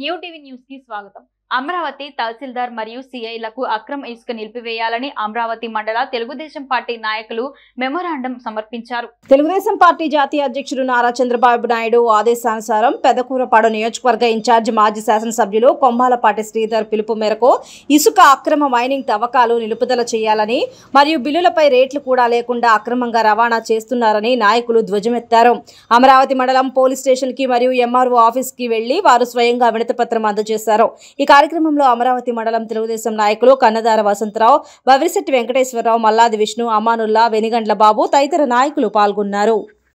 new TV news కి స్వాగతం అమరావతి తహసీల్దార్ మరియు సిఐలకు అక్రమ ఇసుక నిలిపివేయాలని అమరావతి మండల తెలుగుదేశం పార్టీ నాయకులు మెమోరాండం సమర్పించారు తెలుగుదేశం పార్టీ జాతీయ అధ్యక్షుడు నారా చంద్రబాబు నాయుడు ఆదేశానుసారం పెదకూరపాడు నియోజకవర్గ ఇన్ఛార్జ్ మాజీ శాసనసభ్యులు కొమ్మాలపాటి శ్రీధర్ పిలుపు మేరకు ఇసుక అక్రమ మైనింగ్ తవ్వకాలు నిలుపుదల చేయాలని మరియు బిల్లులపై రేట్లు కూడా లేకుండా అక్రమంగా రవాణా చేస్తున్నారని నాయకులు ధ్వజమెత్తారు అమరావతి మండలం పోలీస్ స్టేషన్ కి మరియు ఎంఆర్ఓ ఆఫీస్ కి వెళ్లి వారు స్వయంగా వినతి పత్రం అందజేశారు ఇక కార్యక్రమంలో అమరావతి మండలం తెలుగుదేశం నాయకులు కన్నదార వసంతరావు బవిరిశెట్టి వెంకటేశ్వరరావు మల్లాది విష్ణు అమానుల్లా వెనిగండ్ల బాబు తదితర నాయకులు పాల్గొన్నారు